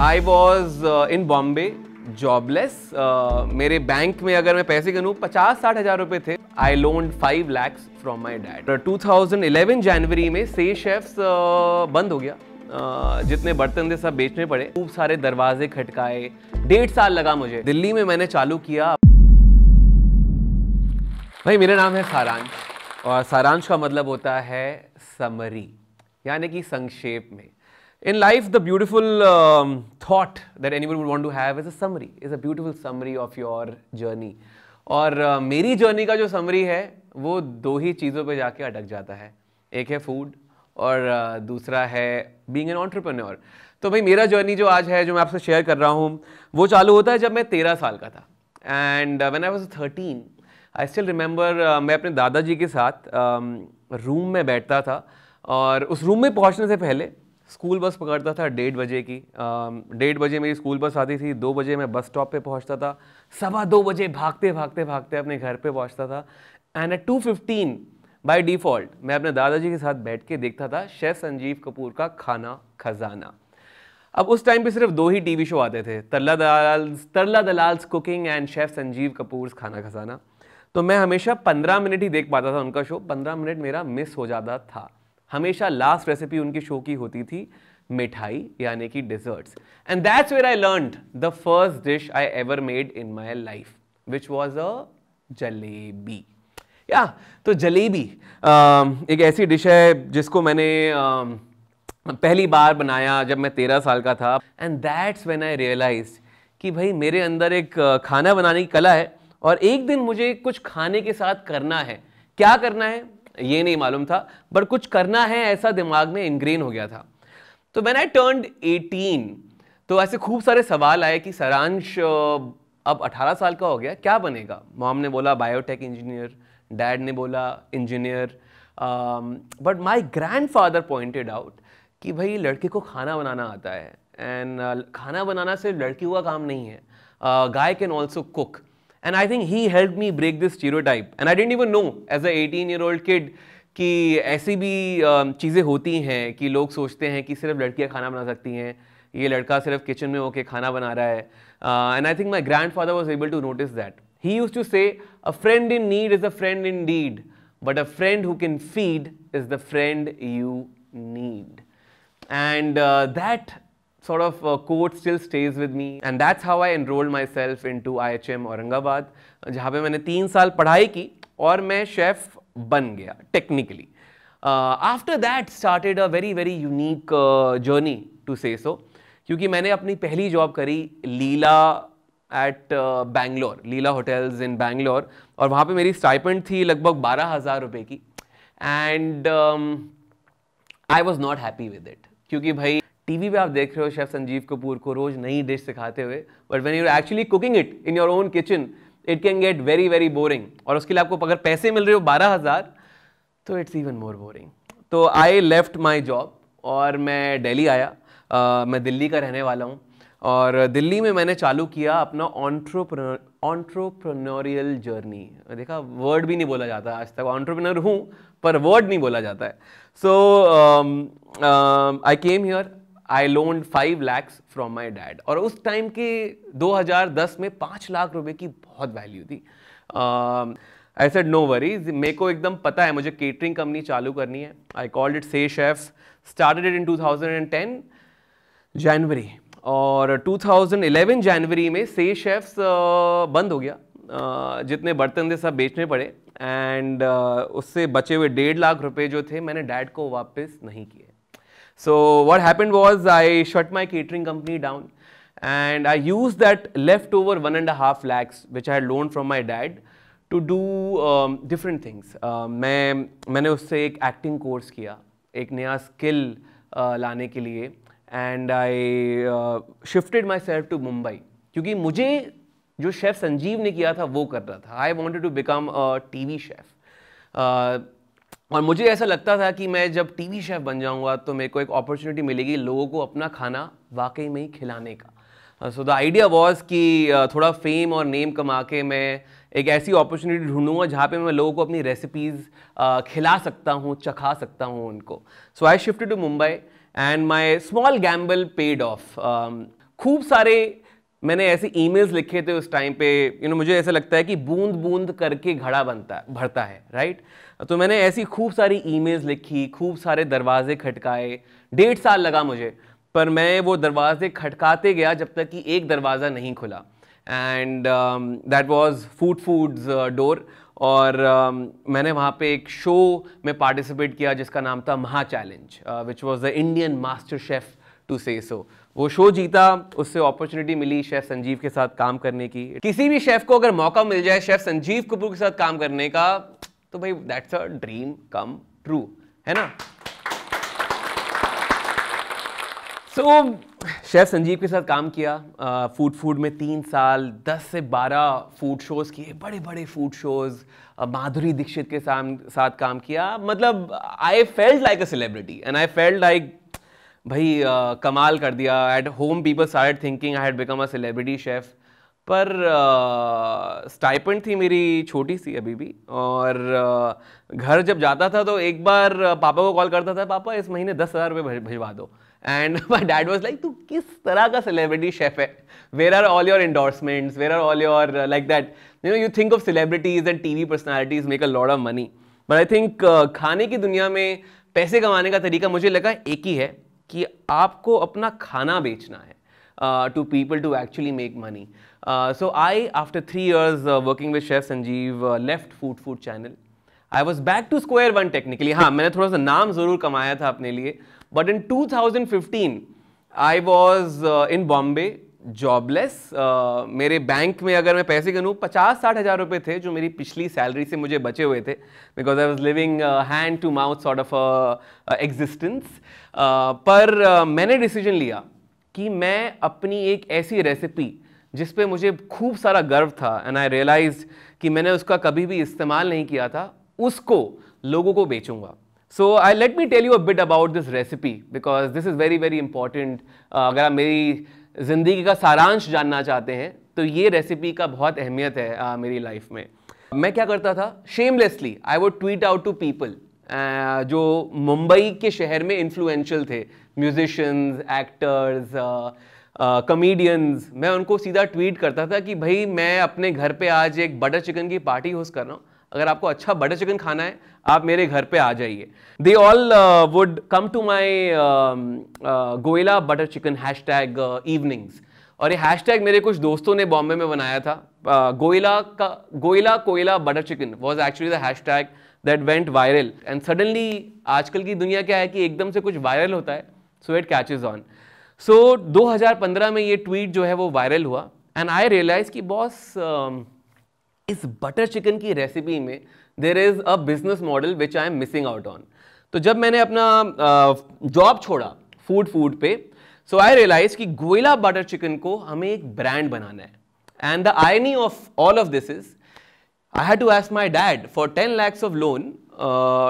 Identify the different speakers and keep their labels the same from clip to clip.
Speaker 1: I was in Bombay jobless मेरे bank में अगर मैं पैसे गनूँ पचास साठ हज़ार रुपये थे I loan five lakhs from my dad eleven जनवरी में से शेफ्स uh, बंद हो गया uh, जितने बर्तन थे सब बेचने पड़े खूब सारे दरवाजे खटकाए डेढ़ साल लगा मुझे दिल्ली में मैंने चालू किया भाई मेरा नाम है सारांश और सारांश का मतलब होता है समरी यानी कि संक्षेप में In life, the beautiful um, thought that anyone would want to have is a summary, is a beautiful summary of your journey. और uh, मेरी जर्नी का जो समरी है वो दो ही चीज़ों पे जाके अटक जाता है एक है फूड और uh, दूसरा है बीइंग एन ऑन्टरप्रनोर तो भाई मेरा जर्नी जो आज है जो मैं आपसे शेयर कर रहा हूँ वो चालू होता है जब मैं तेरह साल का था and when I was thirteen I still remember मैं अपने दादाजी के साथ रूम um, में बैठता था और उस रूम में पहुँचने से पहले स्कूल बस पकड़ता था डेढ़ बजे की डेढ़ बजे मेरी स्कूल बस आती थी दो बजे मैं बस स्टॉप पे पहुंचता था सवा दो बजे भागते भागते भागते अपने घर पे पहुंचता था and at two fifteen by default मैं अपने दादाजी के साथ बैठ के देखता था शेफ संजीव कपूर का खाना खजाना अब उस टाइम पे सिर्फ दो ही टीवी शो आते थे Tarla Dalal Tarla Dalal's cooking and chef Sanjeev Kapoor Khana Khazana तो मैं हमेशा पंद्रह मिनट ही देख पाता था उनका शो पंद्रह मिनट मेरा मिस हो जाता था हमेशा लास्ट रेसिपी उनकी शो की होती थी मिठाई यानी कि desserts and that's where I learn the first dish I ever made in my life which was a jalebi या तो जलेबी um, एक ऐसी डिश है जिसको मैंने um, पहली बार बनाया जब मैं तेरह साल का था and that's when I realize कि भाई मेरे अंदर एक uh, खाना बनाने की कला है और एक दिन मुझे कुछ खाने के साथ करना है क्या करना है ये नहीं मालूम था बट कुछ करना है ऐसा दिमाग में इनग्रेन हो गया था तो मैन आई टर्न एटीन तो ऐसे खूब सारे सवाल आए कि सरांश अब 18 साल का हो गया क्या बनेगा मॉम ने बोला बायोटेक इंजीनियर डैड ने बोला engineer but my grandfather pointed out कि भाई लड़के को खाना बनाना आता है एंड uh, खाना बनाना सिर्फ लड़कियों का काम नहीं है guy can also cook And I think he helped me break this stereotype. And I didn't even know as an 18 year old kid कि ऐसी भी चीज़ें होती हैं कि लोग सोचते हैं कि सिर्फ लड़कियां खाना बना सकती हैं ये लड़का सिर्फ किचन में होके खाना बना रहा है and I think my grandfather was able to notice that he use to say a friend in need is a friend indeed but a friend who can feed is the friend you need and that sort of uh, quote still stays with me and that's how I enrolled myself into IHM Aurangabad जहाँ पे मैंने तीन साल पढ़ाई की और मैं chef बन गया technically after that started a very very unique journey to say so क्योंकि मैंने अपनी पहली जॉब करी Leela at Bangalore uh, Leela hotels in Bangalore और वहाँ पे मेरी स्टाइपेंड थी लगभग बारह हज़ार रुपये की and I was not happy with it क्योंकि भाई टीवी पे आप देख रहे हो शेफ संजीव कपूर को रोज नई डिश सिखाते हुए but when you are actually cooking it in your own kitchen it can get very very boring और उसके लिए आपको अगर पैसे मिल रहे हो बारह हज़ार तो इट्स इवन मोर बोरिंग तो आई लेफ्ट माई जॉब और मैं डेली आया uh, मैं दिल्ली का रहने वाला हूँ और दिल्ली में मैंने चालू किया अपना ऑन्ट्रोप्रनोर ऑन्ट्रोप्रनोरियल जर्नी देखा वर्ड भी नहीं बोला जाता आज तक ऑन्ट्रोप्रनर हूँ पर वर्ड नहीं बोला जाता है so I came here I loan five lakhs from my dad और उस टाइम के 2010 में पाँच लाख रुपए की बहुत वैल्यू थी आई सेड नो वरीज मेरे को एकदम पता है मुझे केटरिंग कंपनी चालू करनी है आई कॉल्ड इट से इन स्टार्टेड इट इन 2010 जनवरी और 2011 जनवरी में से शेफ्स uh, बंद हो गया Uh, जितने बर्तन थे सब बेचने पड़े एंड uh, उससे बचे हुए डेढ़ लाख रुपए जो थे मैंने डैड को वापस नहीं किए So what happened was I shut my catering company down and I used that leftover one and a half lakhs which I had loaned from my dad to do um, different things. Uh, मैं मैंने उससे एक acting course किया एक नया skill uh, लाने के लिए and I uh, shifted myself to Mumbai क्योंकि मुझे जो शेफ़ संजीव ने किया था वो कर रहा था I wanted to become T V chef और मुझे ऐसा लगता था कि मैं जब टीवी शेफ़ बन जाऊंगा तो मेरे को एक अपॉर्चुनिटी मिलेगी लोगों को अपना खाना वाकई में ही खिलाने का सो द आइडिया वॉज कि uh, थोड़ा फेम और नेम कमा के मैं एक ऐसी अपॉर्चुनिटी ढूंढूंगा जहाँ पे मैं लोगों को अपनी रेसिपीज़ uh, खिला सकता हूँ चखा सकता हूँ उनको so I shift to Mumbai and my small gamble paid off खूब सारे मैंने ऐसे ईमेल्स लिखे थे उस टाइम पे यू नो मुझे ऐसा लगता है कि बूंद बूंद करके घड़ा बनता है भरता है राइट तो मैंने ऐसी खूब सारी ईमेल्स लिखी खूब सारे दरवाजे खटकाए डेढ़ साल लगा मुझे पर मैं वो दरवाजे खटकाते गया जब तक कि एक दरवाज़ा नहीं खुला and that was Food Food's door और uh, मैंने वहाँ पे एक शो में पार्टिसिपेट किया जिसका नाम था Maha challenge which was the Indian master chef to say so वो शो जीता उससे अपॉर्चुनिटी मिली शेफ संजीव के साथ काम करने की किसी भी शेफ को अगर मौका मिल जाए शेफ संजीव कपूर के साथ काम करने का तो भाई that's a dream come true है ना सो so, शेफ संजीव के साथ काम किया फूड फूड में तीन साल दस से बारह फूड शोज़ किए बड़े बड़े फूड शोज़ माधुरी दीक्षित के साथ साथ काम किया मतलब I felt like a celebrity and I felt like भाई आ, कमाल कर दिया at home people start thinking I had become a celebrity chef पर स्टाइपेंड थी मेरी छोटी सी अभी भी और आ, घर जब जाता था तो एक बार पापा को कॉल करता था पापा इस महीने दस हज़ार रुपये भिजवा दो and my dad was like तू किस तरह का सेलिब्रिटी शेफ है where are all your endorsements where are all your like that you know you think of celebrities and T V personalities make a lot of money but I think खाने की दुनिया में पैसे कमाने का तरीका मुझे लगा एक ही है कि आपको अपना खाना बेचना है to people to actually make money so I after three years working with chef Sanjeev left food food channel I was back to square one technically हाँ मैंने थोड़ा सा नाम जरूर कमाया था अपने लिए but in two thousand fifteen I was in Bombay jobless uh, मेरे बैंक में अगर मैं पैसे गिनूँ पचास साठ हज़ार रुपये थे जो मेरी पिछली सैलरी से मुझे बचे हुए थे because I was living hand to mouth sort of existence पर uh, मैंने डिसीजन लिया कि मैं अपनी एक ऐसी रेसिपी जिस पे मुझे खूब सारा गर्व था एंड आई रियलाइज कि मैंने उसका कभी भी इस्तेमाल नहीं किया था उसको लोगों को बेचूंगा so I let me tell you a bit about this recipe because this is very very important अगर आप मेरी ज़िंदगी का सारांश जानना चाहते हैं तो ये रेसिपी का बहुत अहमियत है आ, मेरी लाइफ में मैं क्या करता था shamelessly I would tweet out to people जो मुंबई के शहर में इन्फ्लुएंशियल थे म्यूजिशंस एक्टर्स कमेडियंस मैं उनको सीधा ट्वीट करता था कि भाई मैं अपने घर पे आज एक बटर चिकन की पार्टी होस्ट कर रहा हूँ अगर आपको अच्छा बटर चिकन खाना है आप मेरे घर पे आ जाइए they all would come to my Goila butter chicken hashtag evenings और ये हैश टैग मेरे कुछ दोस्तों ने बॉम्बे में बनाया था गोयला uh, का गोयला कोयला butter chicken was actually the hashtag that went viral and suddenly आजकल की दुनिया क्या है कि एकदम से कुछ वायरल होता है so it catches on so 2015 में ये ट्वीट जो है वो वायरल हुआ एंड आई रियलाइज कि बॉस uh, um, इस बटर चिकन की रेसिपी में there is a business model which I am missing out on तो जब मैंने अपना जॉब छोड़ा फूड फूड पे सो आई रियलाइज कि गोयला बटर चिकन को हमें एक ब्रांड बनाना है and the irony of all of this is I had to ask my dad for ten lakhs of loan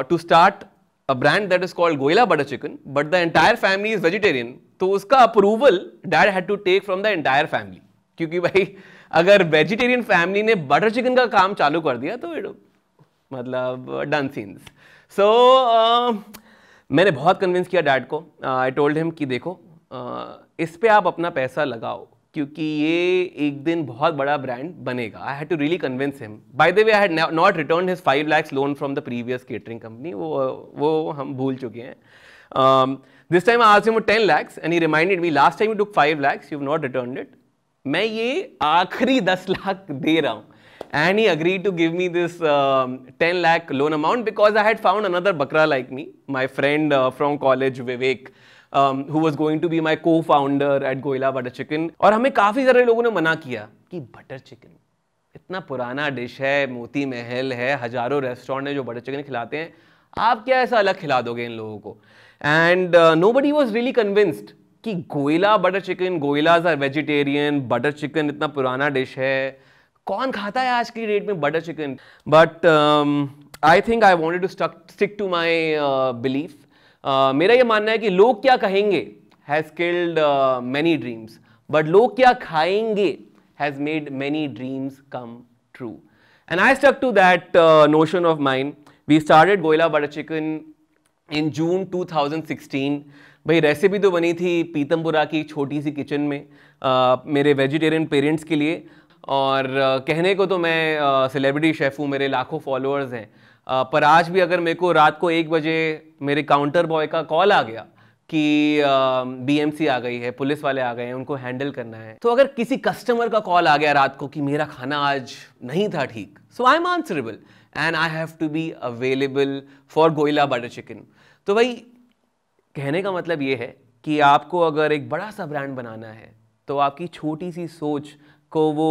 Speaker 1: to start a brand that is called Goila butter chicken but the entire family is vegetarian तो उसका approval dad had to take from the entire family क्योंकि भाई अगर vegetarian family ने butter chicken का काम चालू कर दिया तो मतलब डन सीन्स सो मैंने बहुत कन्विंस किया डैड को आई टोल्ड हिम कि देखो uh, इस पर आप अपना पैसा लगाओ क्योंकि ये एक दिन बहुत बड़ा ब्रांड बनेगा I had to really convince him by the way I had not return his five lakhs loan from the previous catering company वो वो हम भूल चुके हैं दिस टाइम आज him ten lakhs and he reminded me last time you took five lakhs you not return it मैं ये आखिरी दस लाख दे रहा हूं and he agree to give me this ten lakh loan amount because I had found another बकरा like me my friend from college Vivek who was going to be my cofounder at Goila butter chicken और हमें काफ़ी सारे लोगों ने मना किया कि बटर चिकन इतना पुराना डिश है मोती महल है हजारों रेस्टोरेंट है जो बटर चिकन खिलाते हैं आप क्या ऐसा अलग खिला दोगे इन लोगों को and nobody was really convinced कि Goila butter chicken Goilas are vegetarian butter chicken इतना पुराना डिश है कौन खाता है आज की डेट में butter chicken but I think I wanted to stick to my belief मेरा ये मानना है कि लोग क्या कहेंगे has killed many dreams but लोग क्या खाएंगे has made many dreams come true and I stuck to that notion of mind we started Goila butter chicken in June 2016 भाई रेसिपी तो बनी थी पीतमपुरा की छोटी सी किचन में आ, मेरे वेजिटेरियन पेरेंट्स के लिए और आ, कहने को तो मैं सेलिब्रिटी शेफ़ हूँ मेरे लाखों फॉलोअर्स हैं आ, पर आज भी अगर मेरे को रात को एक बजे मेरे काउंटर बॉय का कॉल आ गया कि बीएमसी आ गई है पुलिस वाले आ गए हैं उनको हैंडल करना है तो अगर किसी कस्टमर का कॉल आ गया रात को कि मेरा खाना आज नहीं था ठीक so I am answerable and I have to be available for Goila butter chicken तो भाई कहने का मतलब ये है कि आपको अगर एक बड़ा सा ब्रांड बनाना है तो आपकी छोटी सी सोच को वो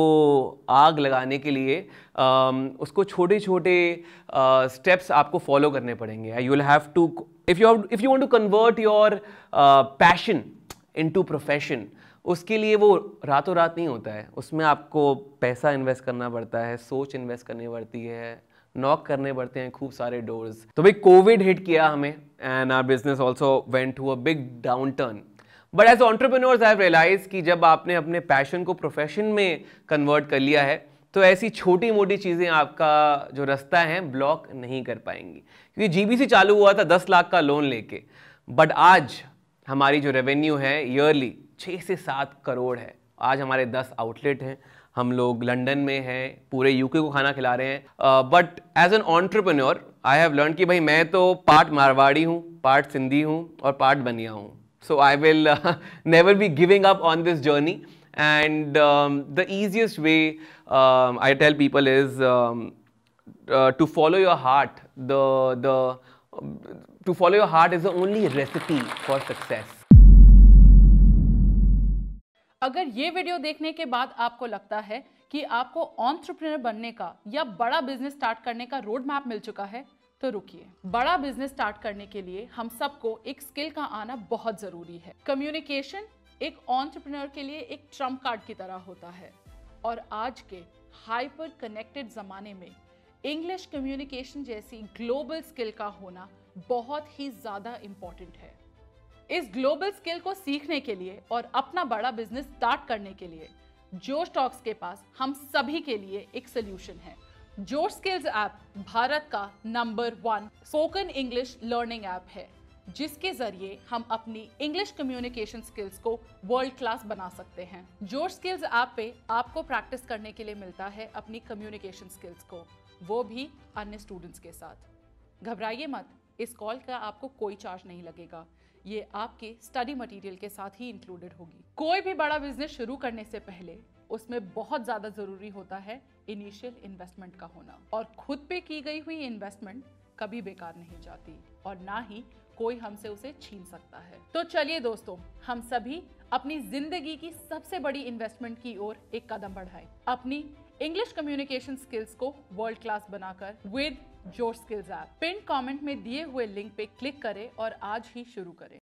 Speaker 1: आग लगाने के लिए आ, उसको छोटे छोटे स्टेप्स आपको फॉलो करने पड़ेंगे you will have to if you if you want to convert your passion into profession उसके लिए वो रातों रात नहीं होता है उसमें आपको पैसा इन्वेस्ट करना पड़ता है सोच इन्वेस्ट करनी पड़ती है नॉक करने पड़ते हैं खूब सारे डोर्स तो भाई कोविड हिट किया हमें and our business also went to a big downturn but as entrepreneurs I realize कि जब आपने अपने पैशन को प्रोफेशन में कन्वर्ट कर लिया है तो ऐसी छोटी मोटी चीज़ें आपका जो रास्ता है ब्लॉक नहीं कर पाएंगी क्योंकि जीबीसी चालू हुआ था दस लाख का लोन लेके बट आज हमारी जो रेवेन्यू है ईयरली छः से सात करोड़ है आज हमारे दस आउटलेट हैं हम लोग लंदन में हैं पूरे यूके को खाना खिला रहे हैं but as an entrepreneur I have learn कि भाई मैं तो पार्ट मारवाड़ी हूँ पार्ट सिंधी हूँ और पार्ट बनिया हूँ so I will never be giving up on this journey and the easiest way I tell people is to follow your heart the to follow your heart is the only recipe for success
Speaker 2: अगर ये video देखने के बाद आपको लगता है कि आपको ऑन्ट्रप्रनर बनने का या बड़ा बिजनेस स्टार्ट करने का रोड मैप मिल चुका है तो रुकिए बड़ा बिजनेस स्टार्ट करने के लिए हम सबको एक स्किल का आना बहुत जरूरी है कम्युनिकेशन एक ऑन्ट्रप्रनर के लिए एक ट्रम्प कार्ड की तरह होता है और आज के हाइपर कनेक्टेड ज़माने में इंग्लिश कम्युनिकेशन जैसी ग्लोबल स्किल का होना बहुत ही ज़्यादा इंपॉर्टेंट है इस ग्लोबल स्किल को सीखने के लिए और अपना बड़ा बिजनेस स्टार्ट करने के लिए जो स्टॉक्स के पास हम सभी के लिए एक सोल्यूशन है जो स्किल्स ऐप भारत का number one spoken English learning app है जिसके जरिए हम अपनी इंग्लिश कम्युनिकेशन स्किल्स को वर्ल्ड क्लास बना सकते हैं जो स्किल्स ऐप पे आपको प्रैक्टिस करने के लिए मिलता है अपनी कम्युनिकेशन स्किल्स को वो भी अन्य स्टूडेंट्स के साथ घबराइए मत इस कॉल का आपको कोई चार्ज नहीं लगेगा ये आपके स्टडी मटेरियल के साथ ही इंक्लूडेड होगी कोई भी बड़ा बिजनेस शुरू करने से पहले उसमें बहुत ज़्यादा ज़रूरी होता है इनिशियल इन्वेस्टमेंट का होना और खुद पे की गई हुई इन्वेस्टमेंट कभी बेकार नहीं जाती और ना ही कोई हमसे उसे छीन सकता है तो चलिए दोस्तों हम सभी अपनी जिंदगी की सबसे बड़ी इन्वेस्टमेंट की ओर एक कदम बढ़ाएं अपनी इंग्लिश कम्युनिकेशन स्किल्स को वर्ल्ड क्लास बनाकर with Josh skills app pin comment में दिए हुए लिंक पे क्लिक करें और आज ही शुरू करें